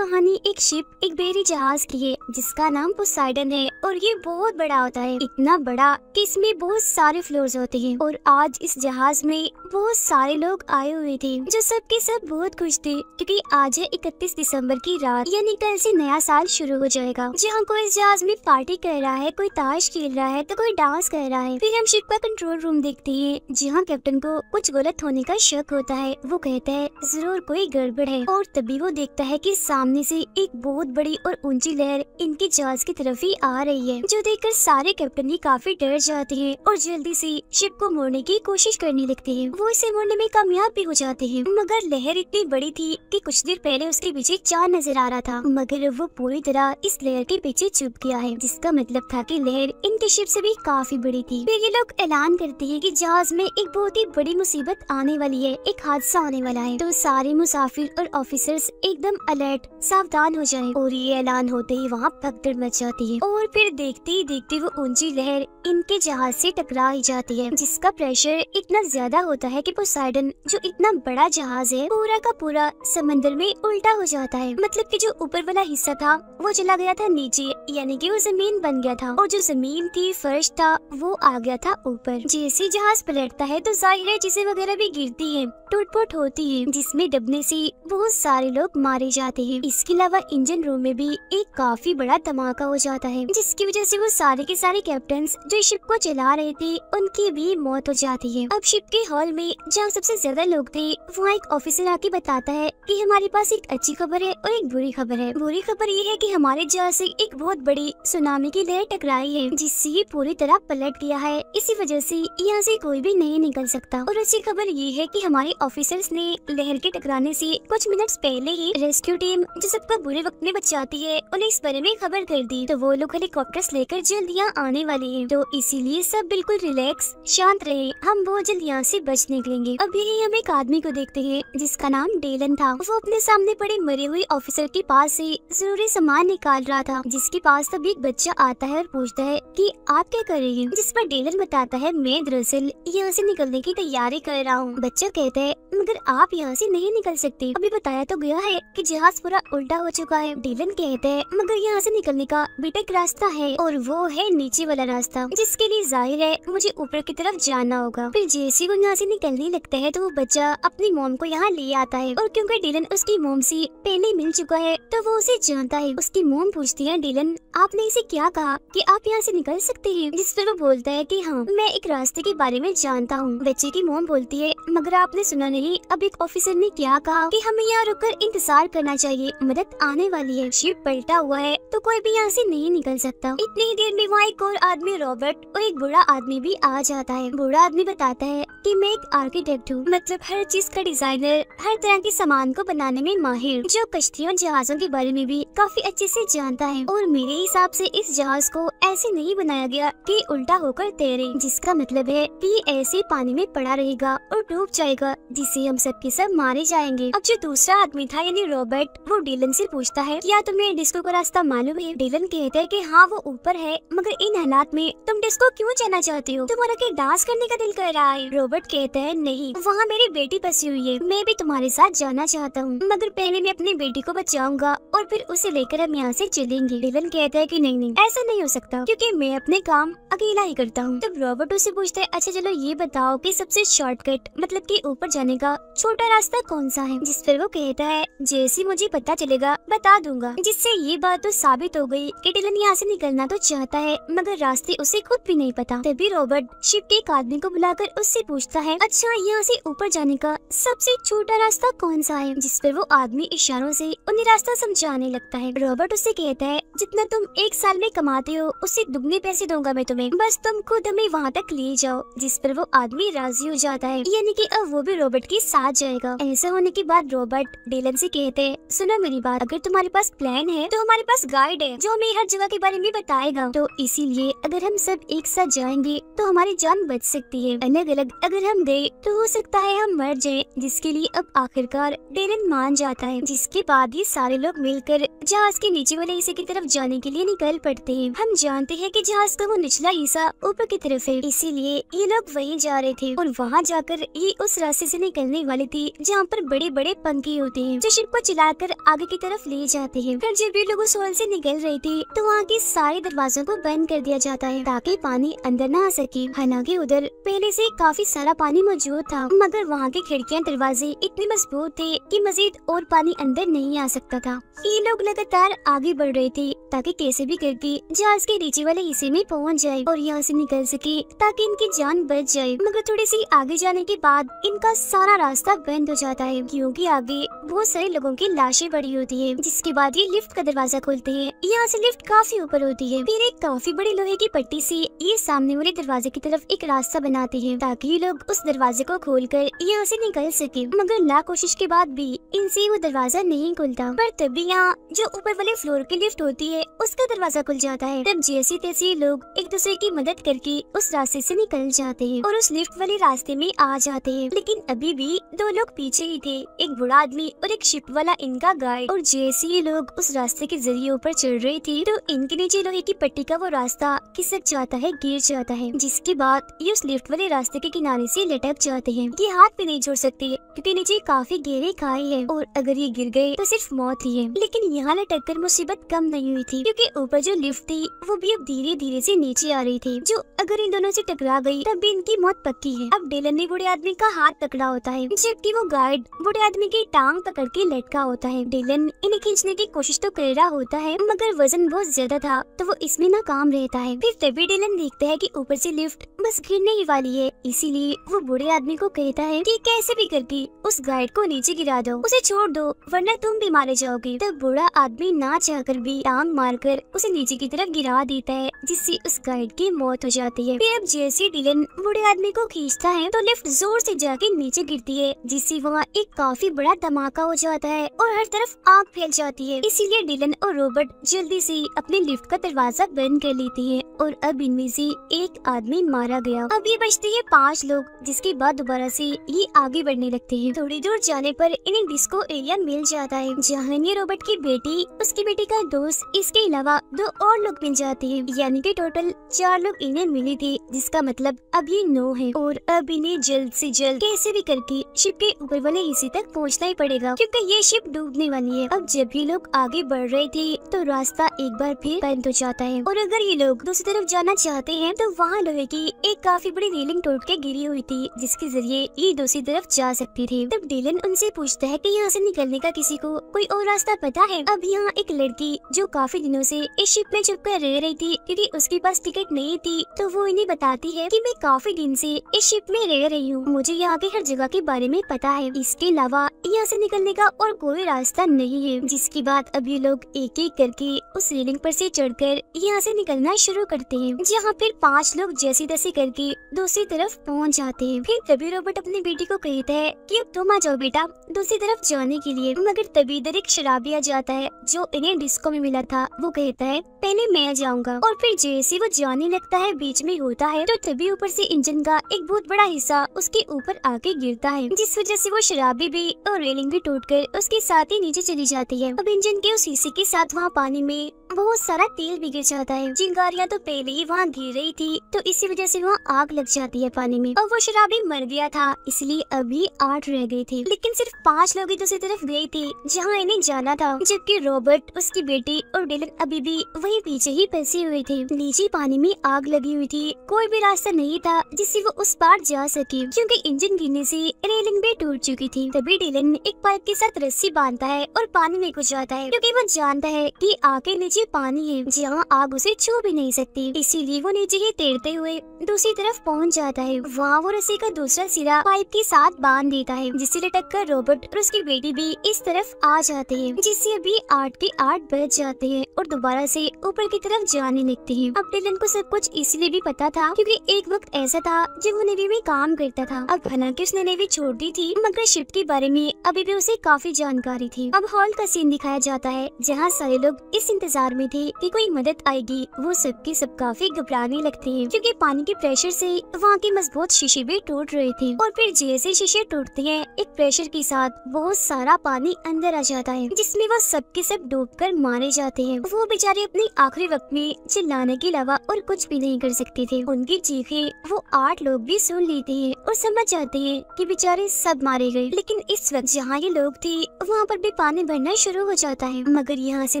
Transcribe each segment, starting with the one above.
कहानी एक शिप एक बहरी जहाज की है जिसका नाम पोसाइडन है और ये बहुत बड़ा होता है इतना बड़ा कि इसमें बहुत सारे फ्लोर्स होते हैं और आज इस जहाज में बहुत सारे लोग आए हुए थे जो सब के सब बहुत खुश थे क्योंकि आज है इकतीस दिसंबर की रात यानी कल से नया साल शुरू हो जाएगा जहाँ कोई इस जहाज में पार्टी कर रहा है कोई ताश खेल रहा है तो कोई डांस कर रहा है फिर हम शिप का कंट्रोल रूम देखते है जहाँ कैप्टन को कुछ गलत होने का शक होता है वो कहता है जरूर कोई गड़बड़ है और तभी वो देखता है की सामने सामने से एक बहुत बड़ी और ऊंची लहर इनके जहाज की तरफ ही आ रही है जो देखकर सारे कैप्टन ही काफी डर जाते हैं और जल्दी से शिप को मोड़ने की कोशिश करने लगते हैं वो इसे मोड़ने में कामयाब भी हो जाते हैं मगर लहर इतनी बड़ी थी कि कुछ देर पहले उसके पीछे चांद नजर आ रहा था मगर वो पूरी तरह इस लहर के पीछे चुप गया है जिसका मतलब था की लहर इनके शिप से भी काफी बड़ी थी फिर ये लोग ऐलान करते हैं की जहाज में एक बहुत ही बड़ी मुसीबत आने वाली है एक हादसा आने वाला है तो सारे मुसाफिर और ऑफिसर्स एकदम अलर्ट सावधान हो जाए और ये ऐलान होते ही वहाँ भगदड़ मच जाती है और फिर देखते ही देखते वो ऊंची लहर इनके जहाज से टकराई जाती है जिसका प्रेशर इतना ज्यादा होता है कि पोसाइडन जो इतना बड़ा जहाज है पूरा का पूरा समंदर में उल्टा हो जाता है मतलब कि जो ऊपर वाला हिस्सा था वो चला गया था नीचे यानी कि वो जमीन बन गया था और जो जमीन थी फर्श था वो आ गया था ऊपर जैसे जहाज पलटता है तो जाहिर है चीजें वगैरह भी गिरती है टूटपुट होती है जिसमे डबने ऐसी बहुत सारे लोग मारे जाते हैं इसके अलावा इंजन रूम में भी एक काफी बड़ा धमाका हो जाता है जिसकी वजह ऐसी वो सारे के सारे कैप्टन जो शिप को चला रहे थे उनकी भी मौत हो जाती है अब शिप के हॉल में जहाँ सबसे ज्यादा लोग थे वहाँ एक ऑफिसर आके बताता है कि हमारे पास एक अच्छी खबर है और एक बुरी खबर है बुरी खबर ये है कि हमारे जहाज से एक बहुत बड़ी सुनामी की लहर टकराई है जिससे ये पूरी तरह पलट गया है इसी वजह से यहाँ से कोई भी नहीं निकल सकता और अच्छी खबर ये है कि हमारे ऑफिसर्स ने लहर के टकराने से कुछ मिनट पहले ही रेस्क्यू टीम जो सबको बुरे वक्त में बचाती है उन्हें इस बारे में खबर कर दी तो वो लोग हेलीकॉप्टर लेकर जल्द यहाँ आने वाले है तो इसीलिए सब बिल्कुल रिलैक्स शांत रहे हम बहुत जल्द यहाँ से बच निकलेंगे अभी ही हम एक आदमी को देखते हैं जिसका नाम डेलन था वो अपने सामने पड़े मरे हुए ऑफिसर के पास से जरूरी सामान निकाल रहा था जिसके पास तब एक बच्चा आता है और पूछता है कि आप क्या करेंगे जिस पर डेलन बताता है मैं दरअसल यहाँ ऐसी निकलने की तैयारी कर रहा हूँ बच्चा कहता है मगर आप यहाँ ऐसी नहीं निकल सकते अभी बताया तो गया है की जहाज पूरा उल्टा हो चुका है डेलन कहते हैं मगर यहाँ ऐसी निकलने का बेटा रास्ता है और वो है नीचे वाला रास्ता जिसके लिए जाहिर है मुझे ऊपर की तरफ जाना होगा फिर जेसी को यहाँ से निकलने लगता है तो वो बच्चा अपनी मोम को यहाँ ले आता है और क्योंकि डीलन उसकी मोम से पहले मिल चुका है तो वो उसे जानता है उसकी मोम पूछती है डीलन आपने इसे क्या कहा कि आप यहाँ से निकल सकते हैं जिस पर वो बोलता है कि हाँ मैं एक रास्ते के बारे में जानता हूँ बच्चे की मोम बोलती है मगर आपने सुना नहीं अब एक ऑफिसर ने क्या कहा कि हमें यहाँ रुककर इंतजार करना चाहिए मदद आने वाली है शिप पलटा हुआ है तो कोई भी यहाँ से नहीं निकल सकता इतनी देर में वहाँ एक और आदमी रॉब रॉबर्ट और एक बुरा आदमी भी आ जाता है बुरा आदमी बताता है कि मैं एक आर्किटेक्ट हूँ मतलब हर चीज का डिजाइनर हर तरह के सामान को बनाने में माहिर जो कश्तियों जहाजों के बारे में भी काफी अच्छे से जानता है और मेरे हिसाब से इस जहाज को ऐसे नहीं बनाया गया कि उल्टा होकर तैरे जिसका मतलब है कि ऐसे पानी में पड़ा रहेगा और डूब जाएगा जिसे हम सबके सब मारे जाएंगे अब जो दूसरा आदमी था यानी रॉबर्ट वो डिलन से पूछता है क्या तुम्हें डिस्को का रास्ता मालूम है डिलन कहते हैं की हाँ वो ऊपर है मगर इन हालात में तुम डिस्को क्यों जाना चाहते हो तुम्हारा के डांस करने का दिल कर रहा है रोबर्ट कहता है नहीं वहाँ मेरी बेटी बसी हुई है मैं भी तुम्हारे साथ जाना चाहता हूँ मगर पहले मैं अपनी बेटी को बचाऊंगा और फिर उसे लेकर हम यहाँ ऐसी चलेंगे डिलन कहता है की नहीं नहीं ऐसा नहीं हो सकता क्यूँकी मैं अपने काम अकेला ही करता हूँ तब रॉबर्ट उसे पूछता है अच्छा चलो ये बताओ की सबसे शॉर्टकट मतलब की ऊपर जाने का छोटा रास्ता कौन सा है जिस पर वो कहता है जैसे मुझे पता चलेगा बता दूंगा जिससे ये बात तो साबित हो गई कि डिलन यहाँ से निकलना तो चाहता है मगर रास्ते उसे उसे खुद भी नहीं पता तभी रॉबर्ट शिप के एक आदमी को बुलाकर उससे पूछता है अच्छा यहाँ से ऊपर जाने का सबसे छोटा रास्ता कौन सा है जिस पर वो आदमी इशारों से उन्हें रास्ता समझाने लगता है रॉबर्ट उससे कहता है जितना तुम एक साल में कमाते हो उससे दुगने पैसे दूंगा मैं तुम्हें बस तुम खुद हमें वहाँ तक ले जाओ जिस पर वो आदमी राजी हो जाता है यानी की अब वो भी रॉबर्ट के साथ जाएगा ऐसा होने के बाद रॉबर्ट डेलन से कहते हैं सुनो मेरी बात अगर तुम्हारे पास प्लान है तो हमारे पास गाइड है जो हमें हर जगह के बारे में बताएगा तो इसीलिए अगर हम सब एक साथ जाएंगे तो हमारी जान बच सकती है अलग अलग अगर हम गए तो हो सकता है हम मर जाए जिसके लिए अब आखिरकार डेरन मान जाता है जिसके बाद ही सारे लोग मिलकर जहाज के नीचे वाले हिस्से की तरफ जाने के लिए निकल पड़ते हैं हम जानते हैं कि जहाज का वो निचला हिस्सा ऊपर की तरफ है इसीलिए ये लोग वहीं जा रहे थे और वहाँ जाकर ये उस रास्ते से निकलने वाले थी जहाँ पर बड़े बड़े पंखे होते हैं जो शिप को चलाकर आगे की तरफ ले जाते हैं फिर जब ये लोग उस हॉल से निकल रहे थे तो वहाँ के सारे दरवाजों को बंद कर दिया जाता है ताकि पानी अंदर न आ सके हालांकि उधर पहले से काफी सारा पानी मौजूद था मगर वहाँ के खिड़कियाँ दरवाजे इतने मजबूत थे कि मजीद और पानी अंदर नहीं आ सकता था ये लोग लगातार आगे बढ़ रहे थे ताकि कैसे भी करके जहाज के नीचे वाले हिस्से में पहुँच जाए और यहाँ से निकल सके ताकि इनकी जान बच जाए मगर थोड़ी सी आगे जाने के बाद इनका सारा रास्ता बंद हो जाता है क्योंकि आगे बहुत सारे लोगों की लाशें पड़ी होती है जिसके बाद ये लिफ्ट का दरवाजा खोलते हैं यहाँ से लिफ्ट काफी ऊपर होती है फिर एक काफी बड़ी लोहे की पट्टी थोड़ी ये सामने वाले दरवाजे की तरफ एक रास्ता बनाते है ताकि लोग उस दरवाजे को खोल कर यहाँ ऐसी निकल सके मगर ला कोशिश के बाद भी इनसे वो दरवाजा नहीं खुलता पर तभी यहाँ जो ऊपर वाले फ्लोर की लिफ्ट होती है उसका दरवाजा खुल जाता है तब जैसी तैसे लोग एक दूसरे की मदद करके उस रास्ते से निकल जाते हैं और उस लिफ्ट वाले रास्ते में आ जाते हैं लेकिन अभी भी दो लोग पीछे ही थे एक बुरा आदमी और एक शिप वाला इनका गाइड और जैसे ही लोग उस रास्ते के जरिए ऊपर चढ़ रहे थे तो इनके नीचे लोहे की पट्टी का वो रास्ता खिसक जाता है गिर जाता है जिसके बाद ये उस लिफ्ट वाले रास्ते के किनारे से लटक जाते हैं ये हाथ भी नहीं जोड़ सकती है क्योंकि नीचे काफी गहरे खाई है और अगर ये गिर गए तो सिर्फ मौत ही है लेकिन यहाँ लटक कर मुसीबत कम नहीं हुई थी क्योंकि ऊपर जो लिफ्ट थी वो भी अब धीरे धीरे से नीचे आ रही थी जो अगर इन दोनों से टकरा गई तब भी इनकी मौत पक्की है अब डेलन ने बूढ़े आदमी का हाथ पकड़ा होता है जबकि वो गार्ड बूढ़े आदमी की टांग पकड़ के लटका होता है डेलन इन्हें खींचने की कोशिश तो कर रहा होता है मगर वजन बहुत ज्यादा था तो वो इसमें ना काम रहता है फिर तभी तभी डिलन देखते हैं कि ऊपर से लिफ्ट बस गिरने ही वाली है इसीलिए वो बुढ़े आदमी को कहता है कि कैसे भी करके उस गाइड को नीचे गिरा दो उसे छोड़ दो वरना तुम भी मारे जाओगे तब बूढ़ा आदमी ना चाहकर भी टांग मारकर उसे नीचे की तरफ गिरा देता है जिससे उस गाइड की मौत हो जाती है फिर अब जैसे डिलन बूढ़े आदमी को खींचता है तो लिफ्ट जोर से जाके नीचे गिरती है जिससे वहाँ एक काफी बड़ा धमाका हो जाता है और हर तरफ आग फैल जाती है इसीलिए डिलन और रोबर्ट जल्दी से अपने लिफ्ट का दरवाजा बंद कर लेती है और अब इनमें से एक आदमी मारा गया अब ये बचते हैं पांच लोग जिसके बाद दोबारा से ये आगे बढ़ने लगते हैं थोड़ी दूर जाने पर इन्हें डिस्को एरिया मिल जाता है जहाँ ये रोबोट की बेटी उसकी बेटी का दोस्त इसके अलावा दो और लोग मिल जाते हैं यानी की टोटल चार लोग इन्हें मिले थे जिसका मतलब अब ये नौ है और अब इन्हें जल्द ऐसी जल्द कैसे भी करके शिप के ऊपर वाले हिस्से तक पहुँचना ही पड़ेगा क्यूँकी ये शिप डूबने वाली है अब जब भी लोग आगे बढ़ रहे थे तो रास्ता एक बार फिर बंद हो जाता है और अगर ये लोग दूसरी तरफ जा जाना चाहते हैं तो वहाँ लोहे की एक काफी बड़ी रेलिंग टूट के गिरी हुई थी जिसके जरिए ये दूसरी तरफ जा सकती थी तब डीलन उनसे पूछता है की यहाँ ऐसी निकलने का किसी को कोई और रास्ता पता है अब यहाँ एक लड़की जो काफी दिनों ऐसी इस शिप में छुप रह रही थी क्यूँकी उसके पास टिकट नहीं थी तो वो इन्हें बताती है की मैं काफी दिन ऐसी इस शिप में रह रही हूँ मुझे यहाँ के हर जगह के बारे में पता है इसके अलावा यहाँ ऐसी निकलने का और कोई रास्ता नहीं है जिसके बाद अब ये लोग एक एक करके उस रेलिंग पर से चढ़कर यहाँ से निकलना शुरू करते हैं हैं जहाँ फिर पांच लोग जैसे तैसे करके दूसरी तरफ पहुँच जाते हैं फिर तभी रोबोट अपनी बेटी को कहता है कि तुम आ जाओ बेटा दूसरी तरफ जाने के लिए मगर तभी इधर एक शराबी आ जाता है जो इन्हें डिस्को में मिला था वो कहता है पहले मैं जाऊँगा और फिर जैसे वो जाने लगता है बीच में होता है तो तभी ऊपर ऐसी इंजन का एक बहुत बड़ा हिस्सा उसके ऊपर आके गिरता है जिस वजह ऐसी वो शराबी भी और रेलिंग भी टूट कर उसके साथ ही नीचे चली जाती है अब इंजन के उस हिस्से के साथ वहाँ पानी में बहुत सारा तेल भी गिर जाता है चिंगारियाँ तो पहले ही ही वहाँ गिर रही थी तो इसी वजह से वहाँ आग लग जाती है पानी में और वो शराबी मर गया था इसलिए अभी आठ रह गई थी लेकिन सिर्फ पांच लोग ही दूसरी तरफ गए थे जहाँ इन्हें जाना था जबकि रॉबर्ट उसकी बेटी और डेलन अभी भी वही पीछे ही फंसे हुए थे नीचे पानी में आग लगी हुई थी कोई भी रास्ता नहीं था जिससे वो उस पार जा सके क्योंकि इंजन गिरने से रेलिंग भी टूट चुकी थी तभी डेलन एक पाइप के साथ रस्सी बांधता है और पानी में घुस जाता है क्योंकि वो जानता है कि आगे नीचे पानी है जहाँ आग उसे छू भी नहीं सकती इसीलिए वो नीचे ही तैरते हुए दूसरी तरफ पहुंच जाता है वहाँ वो रस्सी का दूसरा सिरा पाइप के साथ बांध देता है जिससे लटक कर रोबोट और उसकी बेटी भी इस तरफ आ जाते हैं जिससे अभी आठ के आठ बज जाते हैं और दोबारा से ऊपर की तरफ जाने लगते हैं अब डिलन को सब कुछ इसलिए भी पता था क्योंकि एक वक्त ऐसा था जब वो नेवी में काम करता था अब हालांकि उसने नेवी छोड़ दी थी मगर शिप के बारे में अभी भी उसे काफी जानकारी थी अब हॉल का सीन दिखाया जाता है जहाँ सारे लोग इस इंतजार में थे की कोई मदद आएगी वो सबके सबका काफी घबराने लगते हैं क्योंकि पानी के प्रेशर से वहाँ के मजबूत शीशे भी टूट रहे थे और फिर जैसे शीशे टूटते हैं एक प्रेशर के साथ बहुत सारा पानी अंदर आ जाता है जिसमे वो सबके सब डूब कर मारे जाते हैं वो बेचारे अपने आखिरी वक्त में चिल्लाने के अलावा और कुछ भी नहीं कर सकते थे उनकी चीखे वो आठ लोग भी सुन लेते हैं और समझ जाते हैं की बेचारे सब मारे गए लेकिन इस वक्त जहाँ ये लोग थे वहाँ पर भी पानी भरना शुरू हो जाता है मगर यहाँ से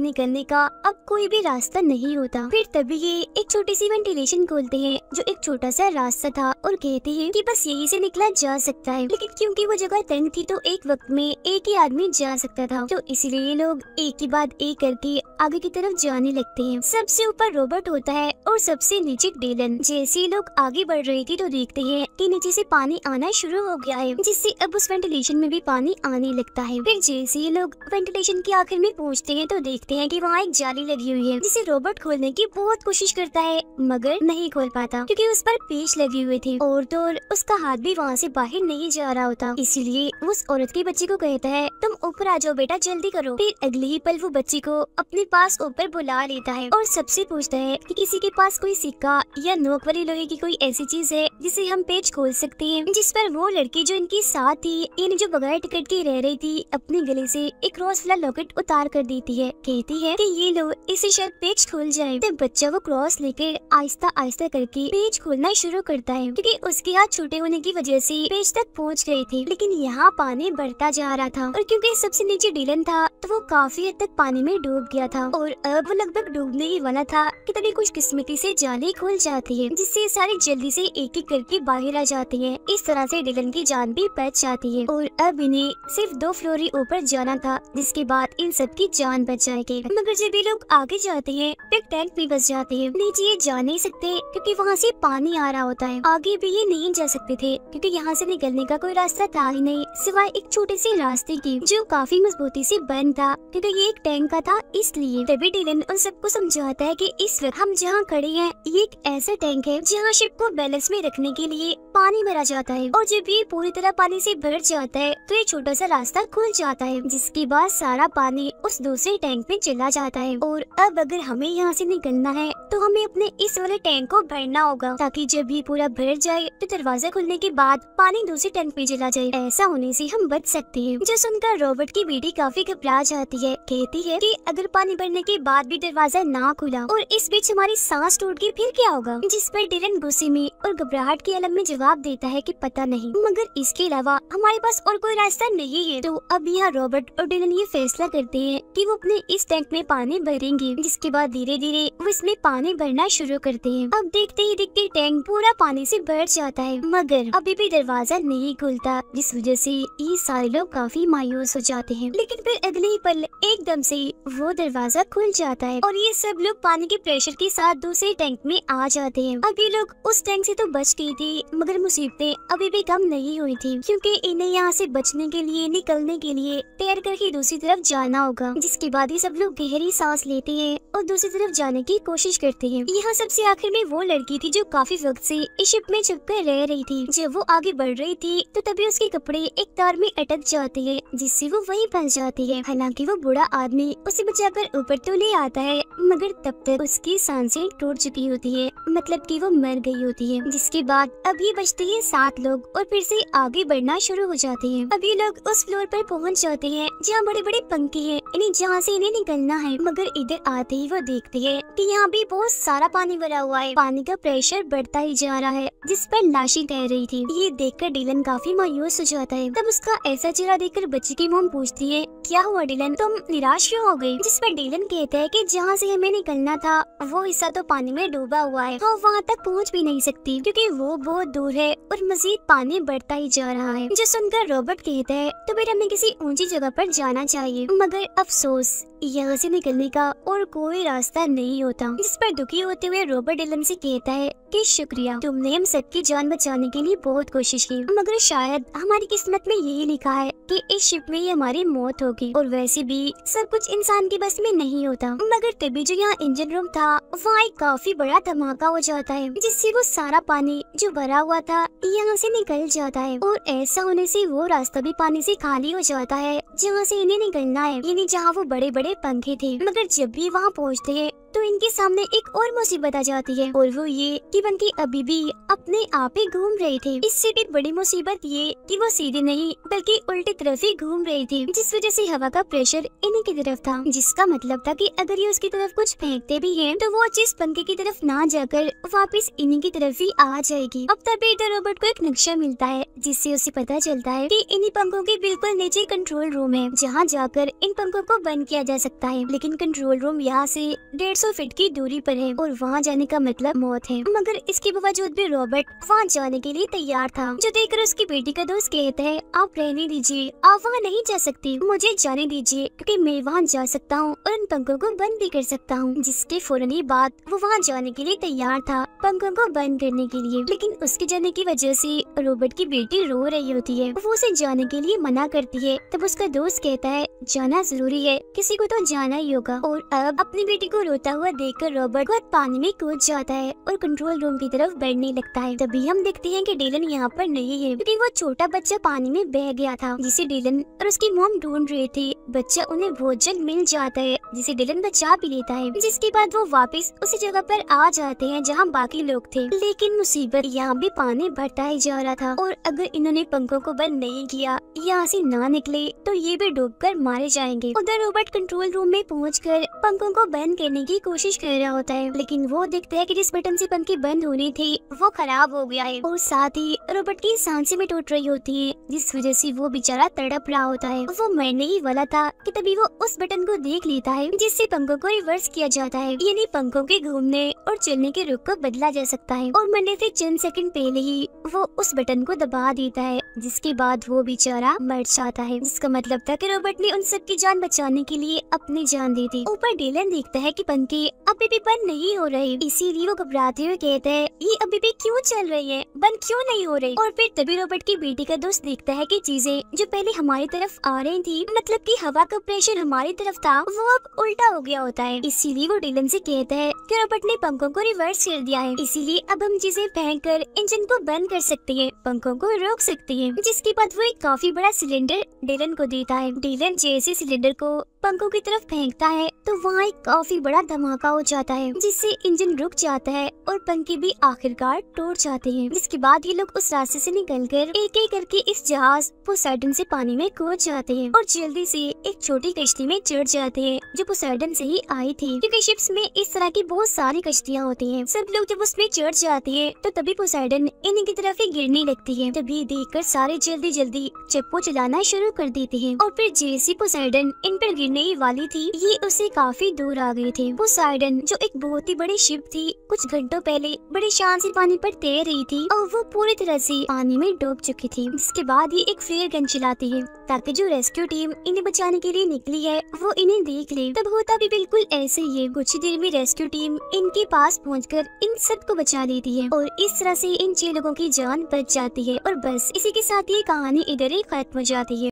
निकलने का अब कोई भी रास्ता नहीं होता फिर तभी ये एक छोटी सी वेंटिलेशन खोलते हैं जो एक छोटा सा रास्ता था और कहते हैं कि बस यही से निकला जा सकता है लेकिन क्योंकि वो जगह तंग थी तो एक वक्त में एक ही आदमी जा सकता था तो इसलिए लोग एक के बाद एक करके आगे की तरफ जाने लगते हैं सबसे ऊपर रोबोट होता है और सबसे नीचे डेलन जैसे लोग आगे बढ़ रहे थे तो देखते हैं कि नीचे से पानी आना शुरू हो गया है जिससे अब उस वेंटिलेशन में भी पानी आने लगता है फिर जैसे ही लोग वेंटिलेशन के आखिर में पहुँचते हैं तो देखते हैं की वहाँ एक जाली लगी हुई है जिसे रोबोट खोलने की बहुत कोशिश करता है है मगर नहीं खोल पाता क्योंकि उस पर पेश लगी हुई थी और तो उसका हाथ भी वहाँ से बाहर नहीं जा रहा होता इसीलिए उस औरत के बच्चे को कहता है तुम ऊपर आ जाओ बेटा जल्दी करो फिर अगले ही पल वो बच्ची को अपने पास ऊपर बुला लेता है और सबसे पूछता है कि किसी के पास कोई सिक्का या नोक वाली लोहे की कोई ऐसी चीज है जिसे हम पेज खोल सकते हैं जिस पर वो लड़की जो इनके साथ थी इन जो बगैर टिकट के रह रही थी अपने गले से एक क्रॉस वाला लॉकेट उतार कर देती है कहती है कि ये लो इसे शायद पेज खोल जाए तब बच्चा वो क्रॉस लेकर करके आहिस्ता आहिस्ता करके पेज खोलना शुरू करता है क्योंकि उसके हाथ छोटे होने की वजह से पेज तक पहुंच गए थे लेकिन यहाँ पानी बढ़ता जा रहा था और क्योंकि सबसे नीचे डीलन था तो वो काफी हद तक पानी में डूब गया था और अब वो लगभग डूबने ही वाला था कि तभी कुछ किस्मती से जाली खुल जाती है जिससे सारे जल्दी से एक एक करके बाहर आ जाते हैं इस तरह से डिलन की जान भी बच जाती है और अब इन्हें सिर्फ दो फ्लोर ही ऊपर जाना था जिसके बाद इन सब की जान बच जाएगी मगर जब ये लोग आगे जाते हैं तो टैंक भी बच जाते हैं नीचे ये जा नहीं सकते क्योंकि वहाँ से पानी आ रहा होता है आगे भी ये नहीं जा सकते थे क्योंकि यहाँ से निकलने का कोई रास्ता था ही नहीं सिवाय एक छोटे से रास्ते की जो काफी मजबूती से बंद था क्योंकि ये एक टैंक का था इसलिए तभी डिलन उन सबको समझाता है कि इस वक्त हम जहाँ खड़े हैं ये एक ऐसा टैंक है जहाँ शिप को बैलेंस में रखने के लिए पानी भरा जाता है और जब ये पूरी तरह पानी से भर जाता है तो ये छोटा सा रास्ता खुल जाता है जिसके बाद सारा पानी उस दूसरे टैंक में चला जाता है और अब अगर हमें यहाँ से निकलना है तो हमें अपने अपने इस वाले टैंक को भरना होगा ताकि जब ये पूरा भर जाए तो दरवाजा खुलने के बाद पानी दूसरे टैंक में चला जाए ऐसा होने से हम बच सकते हैं जो सुनकर रॉबर्ट की बेटी काफी घबरा जाती है कहती है कि अगर पानी भरने के बाद भी दरवाजा न खुला और इस बीच हमारी सांस टूट गई फिर क्या होगा जिस पर डिरन गुस्से में और घबराहट के अलम में जवाब देता है कि पता नहीं मगर इसके अलावा हमारे पास और कोई रास्ता नहीं है तो अब यहाँ रॉबर्ट और डिलन ये फैसला करते हैं कि वो अपने इस टैंक में पानी भरेंगे जिसके बाद धीरे धीरे वो इसमें पानी भरना शुरू करते हैं अब देखते ही देखते टैंक पूरा पानी से भर जाता है मगर अभी भी दरवाजा नहीं खुलता जिस वजह से ये सारे लोग काफी मायूस हो जाते हैं लेकिन फिर अगले ही पल एकदम से वो दरवाजा खुल जाता है और ये सब लोग पानी के प्रेशर के साथ दूसरे टैंक में आ जाते हैं अब ये लोग उस टैंक से तो बच गई थी मगर मुसीबतें अभी भी कम नहीं हुई थी क्योंकि इन्हें यहाँ से बचने के लिए निकलने के लिए तैर करके दूसरी तरफ जाना होगा जिसके बाद ये सब लोग गहरी सांस लेते हैं और दूसरी तरफ जाने की कोशिश करते हैं यहाँ सबसे आखिर में वो लड़की थी जो काफी वक्त से इस शिप में छुप कर रह रही थी जब वो आगे बढ़ रही थी तो तभी उसके कपड़े एक तार में अटक जाते हैं जिससे वो वहीं फंस जाती है हालांकि वो बुरा आदमी उसे बचाकर ऊपर तो ले आता है मगर तब तक उसकी सांसें टूट चुकी होती है मतलब कि वो मर गई होती है जिसके बाद अब ये बचते हैं सात लोग और फिर से आगे बढ़ना शुरू हो जाते हैं अब ये लोग उस फ्लोर पर पहुंच जाते हैं जहाँ बड़े बड़े पंखे हैं जहाँ से इन्हें निकलना है मगर इधर आते ही वो देखते हैं कि यहाँ भी बहुत सारा पानी भरा हुआ है पानी का प्रेशर बढ़ता ही जा रहा है जिस पर लाशी तैर रही थी ये देखकर डीलन काफी मायूस हो जाता है तब उसका ऐसा चेहरा देखकर बच्चे की मोम पूछती है क्या हुआ डीलन तुम निराश क्यों हो गयी जिस पर डीलन कहते हैं की जहाँ ऐसी हमें निकलना था वो हिस्सा तो पानी में डूबा हुआ है और हाँ, वहाँ तक पहुँच भी नहीं सकती क्यूँकी वो बहुत दूर है और मजीद पानी बढ़ता ही जा रहा है जो सुनकर रॉबर्ट कहता है तो फिर हमें किसी ऊंची जगह पर जाना चाहिए मगर अफसोस यहाँ से निकलने का और कोई रास्ता नहीं होता इस पर दुखी होते हुए रोबर्ट डिलम से कहता है कि शुक्रिया तुमने हम सबकी जान बचाने के लिए बहुत कोशिश की मगर शायद हमारी किस्मत में यही लिखा है कि इस शिप में ही हमारी मौत होगी और वैसे भी सब कुछ इंसान के बस में नहीं होता मगर तभी जो यहाँ इंजन रूम था वहाँ एक काफी बड़ा धमाका हो जाता है जिससे वो सारा पानी जो भरा हुआ था यहाँ से निकल जाता है और ऐसा होने से वो रास्ता भी पानी से खाली हो जाता है जहाँ से इन्हें निकलना है यानी जहाँ वो बड़े बड़े पंखे थे मगर जब भी वहाँ पहुँचते है तो इनकी सामने एक और मुसीबत आ जाती है और वो ये कि बंकी अभी भी अपने आप ही घूम रही थी इससे भी बड़ी मुसीबत ये कि वो सीधी नहीं बल्कि उल्टी तरफ ही घूम रही थी जिस वजह ऐसी हवा का प्रेशर इन्हीं की तरफ था जिसका मतलब था की अगर ये उसकी तरफ कुछ फेंकते भी है तो वो जिस पंखे की तरफ ना जाकर वापस इन्हीं की तरफ ही आ जाएगी अब तभी इधर रोबोट को एक नक्शा मिलता है जिससे उसे पता चलता है की इन्हीं पंखों के बिल्कुल नीचे कंट्रोल रूम है जहाँ जाकर इन पंखों को बंद किया जा सकता है लेकिन कंट्रोल रूम यहाँ से 150 फीट की दूरी पर है और वहाँ जाने का मतलब मौत है मगर इसके बावजूद भी रॉबर्ट वहाँ जाने के लिए तैयार था जो देखकर उसकी बेटी का दोस्त कहता है आप रहने दीजिए आप वहाँ नहीं जा सकती मुझे जाने दीजिए क्योंकि मैं वहाँ जा सकता हूँ और उन पंखों को बंद भी कर सकता हूँ जिसके फौरन ही बाद वो वहाँ जाने के लिए तैयार था पंखों को बंद करने के लिए लेकिन उसके जाने की वजह से रॉबर्ट की बेटी रो रही होती है वो उसे जाने के लिए मना करती है तब उसका दोस्त कहता है जाना जरूरी है किसी को तो जाना ही होगा और अब अपनी बेटी को रोता हुआ देख लेकर रॉबर्ट खुद पानी में कूद जाता है और कंट्रोल रूम की तरफ बढ़ने लगता है तभी हम देखते हैं कि डीलन यहाँ पर नहीं है क्योंकि वो छोटा बच्चा पानी में बह गया था जिसे डीलन और उसकी मोम ढूंढ रहे थे बच्चा उन्हें भोजन मिल जाता है जिसे डीलन बचा भी लेता है जिसके बाद वो वापिस उसी जगह पर आ जाते हैं जहाँ बाकी लोग थे लेकिन मुसीबत यहाँ भी पानी भरता ही जा रहा था और अगर इन्होंने पंखों को बंद नहीं किया यहाँ से ना निकले तो ये भी डूब कर मारे जाएंगे उधर रोबर्ट कंट्रोल रूम में पहुँच कर पंखों को बंद करने की कोशिश कर रहा होता है लेकिन वो देखता है कि जिस बटन से पंखी बंद होनी थी वो खराब हो गया है और साथ ही रोबोट की सांसें भी टूट रही होती है जिस वजह से वो बेचारा तड़प रहा होता है वो मरने ही वाला था कि तभी वो उस बटन को देख लेता है जिससे पंखों को रिवर्स किया जाता है यानी पंखों के घूमने और चलने के रुख को बदला जा सकता है और मरने से चंद सेकंड पहले ही वो उस बटन को दबा देता है जिसके बाद वो बेचारा मर जाता है जिसका मतलब था कि रोबोट ने उन सबकी जान बचाने के लिए अपनी जान दी थी ऊपर डेलन देखता है कि पंखे अभी भी बंद नहीं हो रही इसीलिए वो घबराते हुए कहते हैं ये अभी भी क्यों चल रही है बंद क्यों नहीं हो रही और फिर तभी रॉबर्ट की बेटी का दोस्त देखता है की चीजें जो पहले हमारी तरफ आ रही थी मतलब की हवा का प्रेशर हमारी तरफ था वो अब उल्टा हो गया होता है इसीलिए वो डिलन से कहता है कि रॉबर्ट ने पंखों को रिवर्स कर दिया है इसीलिए अब हम चीजें फेंक कर इंजन को बंद कर सकते हैं पंखों को रोक सकते हैं जिसके बाद वो एक काफी बड़ा सिलेंडर डिलन को देता है डिलन जैसे सिलेंडर को पंखों की तरफ फेंकता है तो वहाँ एक काफी बड़ा धमाका हो जाता है जिससे इंजन रुक जाता है और पंखे भी आखिरकार टूट जाते हैं जिसके बाद ये लोग उस रास्ते से निकलकर एक एक करके इस जहाज पोसाइडन से पानी में कूद जाते हैं और जल्दी से एक छोटी कश्ती में चढ़ जाते हैं जो पोसाइडन से ही आई थी क्योंकि शिप्स में इस तरह की बहुत सारी कश्तियाँ होती है सब लोग जब उसमें चढ़ जाते हैं तो तभी पोसाइडन इन्हीं की तरफ ही गिरने लगती है तभी देख कर सारे जल्दी जल्दी चप्पू चलाना शुरू कर देते हैं और फिर जैसी पोसाइडन इन पर गिर गिरने वाली थी ये उसे काफी दूर आ गए थे साइडन जो एक बहुत ही बड़ी शिप थी कुछ घंटों पहले बड़ी शान से पानी पर तैर रही थी और वो पूरी तरह से पानी में डूब चुकी थी इसके बाद ये एक फ्लेयर गन चलाती है ताकि जो रेस्क्यू टीम इन्हें बचाने के लिए निकली है वो इन्हें देख ले तब होता भी बिल्कुल ऐसे ही कुछ देर में रेस्क्यू टीम इनके पास पहुँच इन सबको बचा लेती है और इस तरह से इन छह लोगों की जान बच जाती है और बस इसी के साथ ये कहानी इधर ही खत्म हो जाती है